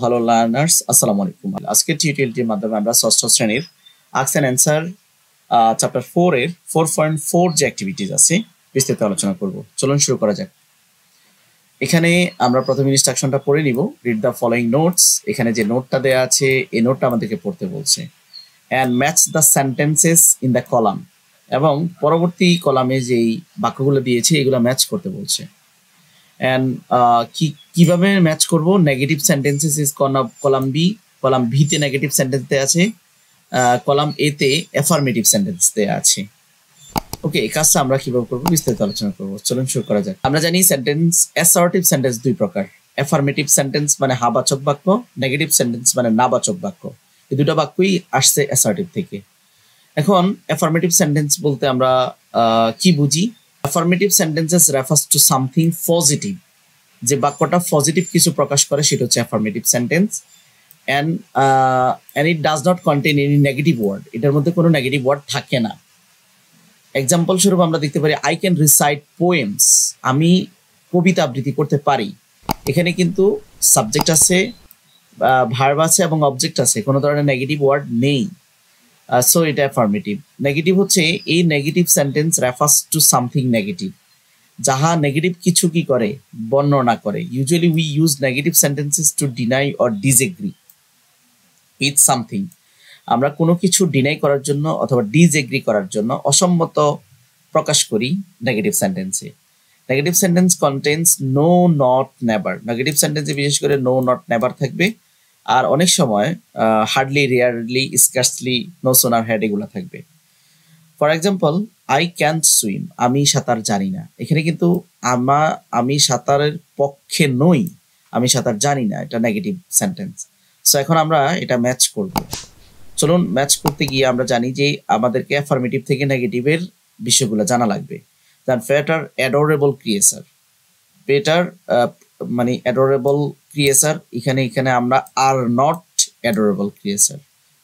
hello learners আসসালামু আলাইকুম আজকে টিউটোরিয়ালটির মাধ্যমে আমরা ষষ্ঠ শ্রেণীর arts and answer chapter four এর ফোর পয়েন্ট ফোর যে অ্যাক্টিভিটিজ আছে বিস্তারিত আলোচনা করব চলুন শুরু করা যাক এখানে আমরা প্রথম ইনস্ট্রাকশনটা পড়ে নিব রিড দ্য ফলোয়িং নোটস এখানে যে নোটটা দেয়া আছে এই নোটটা আমাদেরকে পড়তে বলছে and match the sentences in the column এবং পরবর্তী কলামে যেই বাক্যগুলো দিয়েছে এগুলো ম্যাচ করতে বলছে অ্যান্ড uh, কি কিভাবে ম্যাচ করব negative sentences is column B column ভিতে নেগেটিভ সেন্টেন্স দেওয়া আছে কলাম এতে অ্যাফার্মেটিভ সেন্টেন্স দেওয়া আছে ওকে এই কাজটা আমরা কিভাবে করবো বিস্তারিত আলোচনা করবো চলুন শুরু করা যাক আমরা জানি সেন্টেন্স অ্যাসার্টিভ সেন্টেন্স দুই প্রকার অ্যাফার্মেটিভ সেন্টেন্স মানে হাবাচক বাক্য নেগেটিভ সেন্টেন্স মানে নাবাচক বাক্য এই দুটো বাক্যই আসছে অ্যাসার্টিভ থেকে এখন অ্যাফার্মেটিভ সেন্টেন্স বলতে আমরা uh, কি বুঝি affirmative sentences refers to something positive যে বাক্যটা পজিটিভ কিছু প্রকাশ করে সেটা হচ্ছে affirmative sentence and and it does not contain any negative word এটার মধ্যে কোনো নেগেটিভ ওয়ার্ড থাকে না এক্সাম্পল স্বরূপ আমরা দেখতে পারি আই ক্যান রিসাইট পোয়েমস আমি কবিতা আবৃত্তি করতে পারি এখানে কিন্তু সাবজেক্ট আছে ভার্ব আছে এবং অবজেক্ট আছে কোনো ধরনের নেগেটিভ ওয়ার্ড নেই সো এটা অ্যাফার্মেটিভ নেগেটিভ হচ্ছে এই negative sentence refers to something negative যাহা নেগেটিভ কিছু কি করে বর্ণনা করে usually we use negative sentences to deny or disagree it something আমরা কোনো কিছু ডিনাই করার জন্য অথবা ডিসএগ্রি করার জন্য অসম্মত প্রকাশ করি নেগেটিভ সেন্টেন্সে negative sentence contains no not never negative সেন্টেন্সে বিশেষ করে নো নট নেভার থাকবে আর অনেক সময় hardly rarely scarcely no sooner had এগুলো থাকবে for example I can swim আমি সাঁতার জানি না এখানে কিন্তু আমা আমি সাঁতারের পক্ষে নই আমি সাঁতার জানি না এটা নেগেটিভ সেন্টেন্স সো এখন আমরা এটা ম্যাচ করব চলুন ম্যাচ করতে গিয়ে আমরা জানি যে আমাদেরকে অ্যাফার্মেটিভ থেকে নেগেটিভের বিষয়গুলো জানা লাগবে then fatter adorable creature better মানে অ্যাডোরেবল ক্রিয়েচার এখানে এখানে আমরা আর নট অ্যাডোরেবল ক্রিয়েচার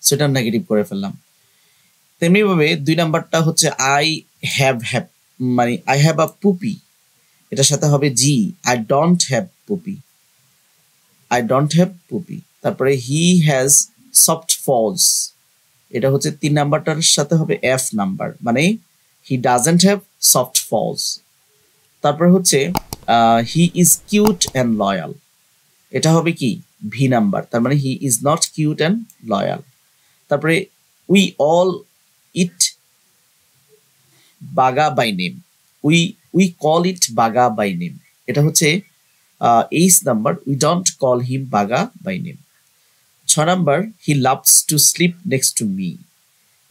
সেটা নেগেটিভ করে ফেললাম তেমনিভাবে দুই নাম্বারটা হচ্ছে আই হ্যাভ হ্যাভ মানে আই হ্যাভ আ পুপি এটার সাথে হবে জি I don't have puppy I don't have puppy তারপরে হি হ্যাজ সফট ফলস এটা হচ্ছে তিন নাম্বারটার সাথে হবে এফ নাম্বার মানে he doesn't have soft falls তারপরে হচ্ছে he is cute and loyal এটা হবে কি ভি নাম্বার তার মানে he is not cute and loyal তারপরে we all it Bagha by name we we call it Bagha by name এটা হচ্ছে এইস number we don't call him Bagha by name ছ number he loves to sleep next to me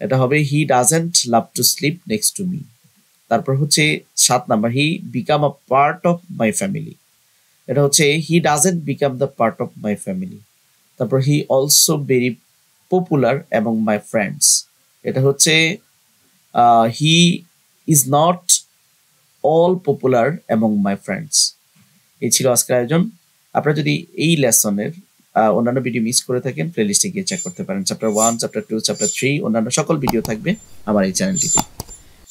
এটা হবে he doesn't love to sleep next to me তারপর হচ্ছে সাত number he became a part of my family এটা হচ্ছে he doesn't become the part of my family তারপর he also very popular এবং my friends এটা হচ্ছে he is not all popular এবং মাই ফ্রেন্ডস এই ছিল আজকের আয়োজন আপনারা যদি এই লেসনের অন্যান্য ভিডিও মিস করে থাকেন প্লেলিস্টে গিয়ে চেক করতে পারেন chapter one chapter two chapter three অন্যান্য সকল ভিডিও থাকবে আমার এই চ্যানেলটিতে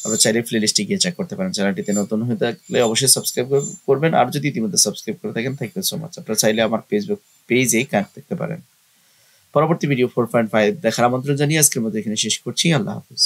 আপনারা চাইলে প্লে লিস্টে গিয়ে চেক করতে পারেন চ্যানেলটিতে নতুন হয়ে থাকলে অবশ্যই সাবস্ক্রাইব করবেন আর যদি ইতিমধ্যে সাবস্ক্রাইব করে থাকেন থ্যাংক ইউ সো মাচ আপনারা চাইলে আমার ফেসবুক পেজে কানেক্ট থাকতে পারেন পরবর্তী ভিডিও ফোর পয়েন্ট ফাইভ দেখার আমন্ত্রণ জানিয়ে আজকের মতো এখানে শেষ করছি আল্লাহ হাফিজ